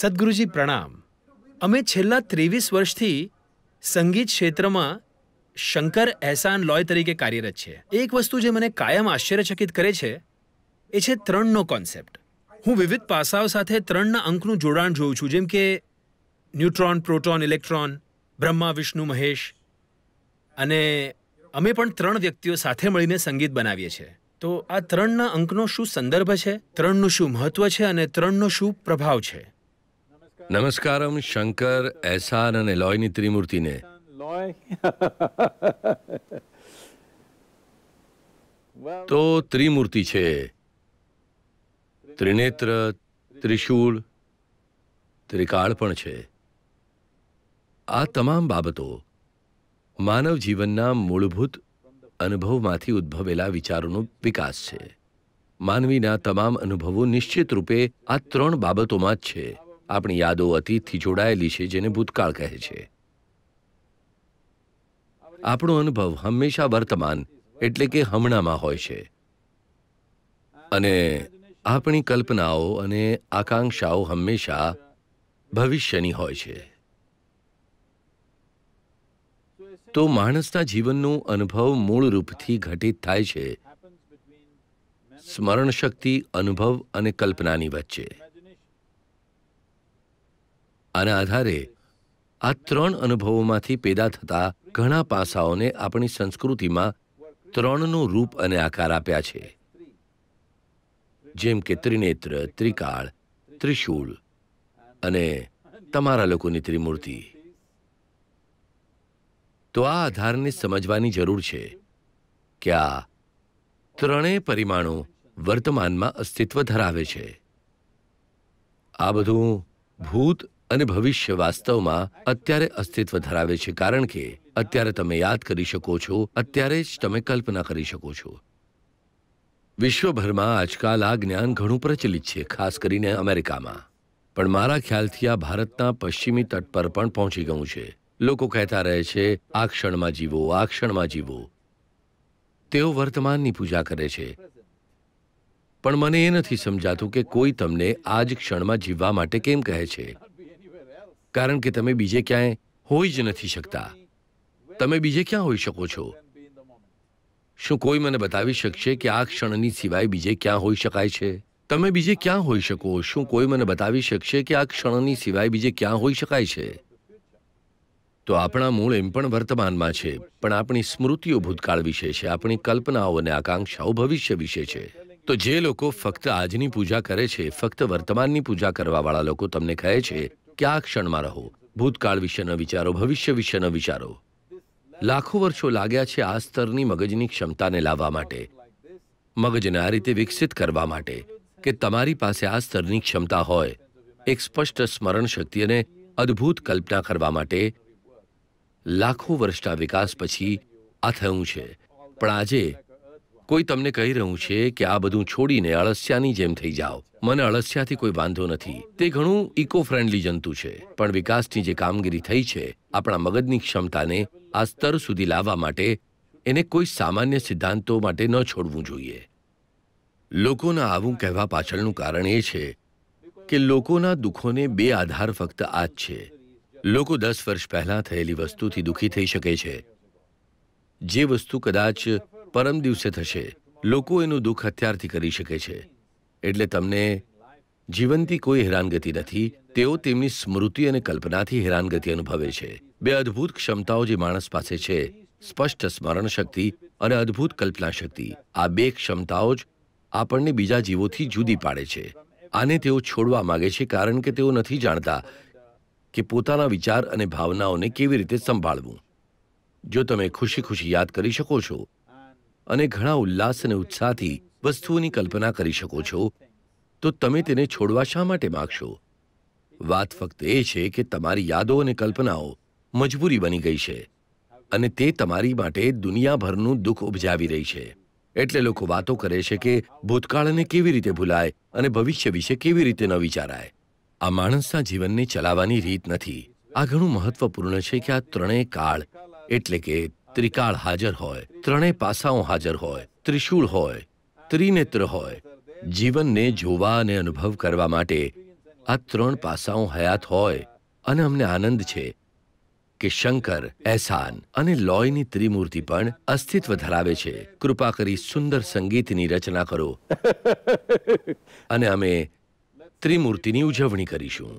સદગુરુજી પ્રણામ અમે છેલ્લા ત્રેવીસ વર્ષથી સંગીત ક્ષેત્રમાં શંકર એહસાન લોય તરીકે કાર્યરત છે એક વસ્તુ જે મને કાયમ આશ્ચર્યચકિત કરે છે એ છે ત્રણનો કોન્સેપ્ટ હું વિવિધ પાસાઓ સાથે ત્રણના અંકનું જોડાણ જોઉં છું જેમ કે neutron proton electron Brahma Vishnu Mahesh અને અમે પણ ત્રણ વ્યક્તિઓ સાથે મળીને સંગીત બનાવીએ છીએ તો આ ત્રણના અંકનો શું સંદર્ભ છે ત્રણનું શું મહત્વ છે અને ત્રણનો શું પ્રભાવ છે નમસ્કારમ શંકર એહસાન અને લોયની ત્રિમૂર્તિને તો ત્રિમૂર્તિ છે ત્રિનેત્ર ત્રિશૂળ ત્રિકાળ પણ છે આ તમામ બાબતો માનવ જીવનના મૂળભૂત અનુભવમાંથી ઉદ્ભવેલા વિચારોનો વિકાસ છે માનવીના તમામ અનુભવો નિશ્ચિત રૂપે આ ત્રણ બાબતોમાં જ છે આપણી યાદો અતીતથી જોડાયેલી છે જેને ભૂતકાળ કહે છે આપણો અનુભવ હંમેશા વર્તમાન એટલે કે હમણાંમાં હોય છે અને આપણી કલ્પનાઓ અને આકાંક્ષાઓ હંમેશા ભવિષ્યની હોય છે તો માણસના જીવનનો અનુભવ મૂળ રૂપથી ઘટિત થાય છે સ્મરણ શક્તિ અનુભવ અને કલ્પનાની વચ્ચે આના આધારે આ ત્રણ અનુભવોમાંથી પેદા થતા ઘણા પાસાઓને આપણી સંસ્કૃતિમાં ત્રણનું રૂપ અને આકાર આપ્યા છે જેમ કે ત્રિનેત્ર ત્રિકાળ ત્રિશૂળ અને તમારા લોકોની ત્રિમૂર્તિ તો આ આધારને સમજવાની જરૂર છે કે આ ત્રણેય પરિમાણો વર્તમાનમાં અસ્તિત્વ ધરાવે છે આ બધું ભૂત અને ભવિષ્ય વાસ્તવમાં અત્યારે અસ્તિત્વ ધરાવે છે કારણ કે અત્યારે તમે યાદ કરી શકો છો અત્યારે જ તમે કલ્પના કરી શકો છો વિશ્વભરમાં આજકાલ આ જ્ઞાન ઘણું પ્રચલિત છે ખાસ કરીને અમેરિકામાં પણ મારા ખ્યાલથી આ ભારતના પશ્ચિમી તટ પર પણ પહોંચી ગયું છે લોકો કહેતા રહે છે આ ક્ષણમાં જીવો આ ક્ષણમાં જીવો તેઓ વર્તમાનની પૂજા કરે છે પણ મને એ નથી સમજાતું કે કોઈ તમને આ જ ક્ષણમાં જીવવા માટે કેમ કહે છે કારણ કે તમે બીજે ક્યાંય હોઈ જ નથી શકતા તમે બીજે ક્યાં હોઈ શકો છો શું કોઈ મને બતાવી શકશે કે આ ક્ષણની સિવાય બીજે ક્યાં હોઈ શકાય છે તમે બીજે ક્યાં હોઈ શકો શું કોઈ મને બતાવી શકશે કે આ ક્ષણની સિવાય બીજે ક્યાં હોઈ શકાય છે તો આપણા મૂળ એમ પણ વર્તમાનમાં છે પણ આપણી સ્મૃતિઓ ભૂતકાળ વિશે છે આપણી કલ્પનાઓ અને આકાંક્ષાઓ ભવિષ્ય વિશે છે તો જે લોકો ફક્ત આજની પૂજા કરે છે ફક્ત વર્તમાનની પૂજા કરવાવાળા લોકો તમને કહે છે કે ક્ષણમાં રહો ભૂતકાળ વિશેના વિચારો ભવિષ્ય વિશેના વિચારો લાખો વર્ષો લાગ્યા છે આ સ્તરની મગજની ક્ષમતાને લાવવા માટે મગજને આ રીતે વિકસિત કરવા માટે કે તમારી પાસે આ સ્તરની ક્ષમતા હોય એક સ્પષ્ટ સ્મરણ શક્તિ અને અદ્ભુત કલ્પના કરવા માટે લાખો વર્ષના વિકાસ પછી આ થયું છે પણ આજે કોઈ તમને કહી રહ્યું છે કે આ બધું છોડીને અળસિયાની જેમ થઈ જાઓ મને અળસિયાથી કોઈ વાંધો નથી તે ઘણું ઇકો ફ્રેન્ડલી જંતુ છે પણ વિકાસની જે કામગીરી થઈ છે આપણા મગજની ક્ષમતાને આ સ્તર સુધી લાવવા માટે એને કોઈ સામાન્ય સિદ્ધાંતો માટે ન છોડવું જોઈએ લોકોના આવું કહેવા પાછળનું કારણ એ છે કે લોકોના દુઃખોને બે આધાર ફક્ત આ જ છે લોકો દસ વર્ષ પહેલાં થયેલી વસ્તુથી દુઃખી થઈ શકે છે જે વસ્તુ કદાચ પરમ દિવસે થશે લોકો એનું દુઃખ અત્યારથી કરી શકે છે એટલે તમને જીવનથી કોઈ હેરાનગતિ નથી તેઓ તેમની સ્મૃતિ અને કલ્પનાથી હેરાનગતિ અનુભવે છે બે અદ્ભુત ક્ષમતાઓ જે માણસ પાસે છે સ્પષ્ટ સ્મરણ શક્તિ અને અદ્ભુત કલ્પના શક્તિ આ બે ક્ષમતાઓ જ આપણને બીજા જીવોથી જુદી પાડે છે આને તેઓ છોડવા માગે છે કારણ કે તેઓ નથી જાણતા કે પોતાના વિચાર અને ભાવનાઓને કેવી રીતે સંભાળવું જો તમે ખુશી ખુશી યાદ કરી શકો છો અને ઘણા ઉલ્લાસ અને ઉત્સાહથી વસ્તુઓની કલ્પના કરી શકો છો તો તમે તેને છોડવા શા માટે માગશો વાત ફક્ત એ છે કે તમારી યાદો અને કલ્પનાઓ મજબૂરી બની ગઈ છે અને તે તમારી માટે દુનિયાભરનું દુઃખ ઉપજાવી રહી છે એટલે લોકો વાતો કરે છે કે ભૂતકાળને કેવી રીતે ભૂલાય અને ભવિષ્ય વિશે કેવી રીતે ન વિચારાય આ માણસના જીવનને ચલાવવાની રીત નથી આ ઘણું મહત્વપૂર્ણ છે કે આ ત્રણેય કાળ એટલે કે ત્રિકાળ હાજર હોય ત્રણેય પાસાઓ હાજર હોય ત્રિશૂળ હોય ત્રિનેત્ર હોય જીવનને જોવા અને અનુભવ કરવા માટે આ ત્રણ પાસાઓ હયાત હોય અને અમને આનંદ છે કે શંકર એહસાન અને લોયની ત્રિમૂર્તિ પણ અસ્તિત્વ ધરાવે છે કૃપા કરી સુંદર સંગીતની રચના કરો અને અમે ત્રિમૂર્તિની ઉજવણી કરીશું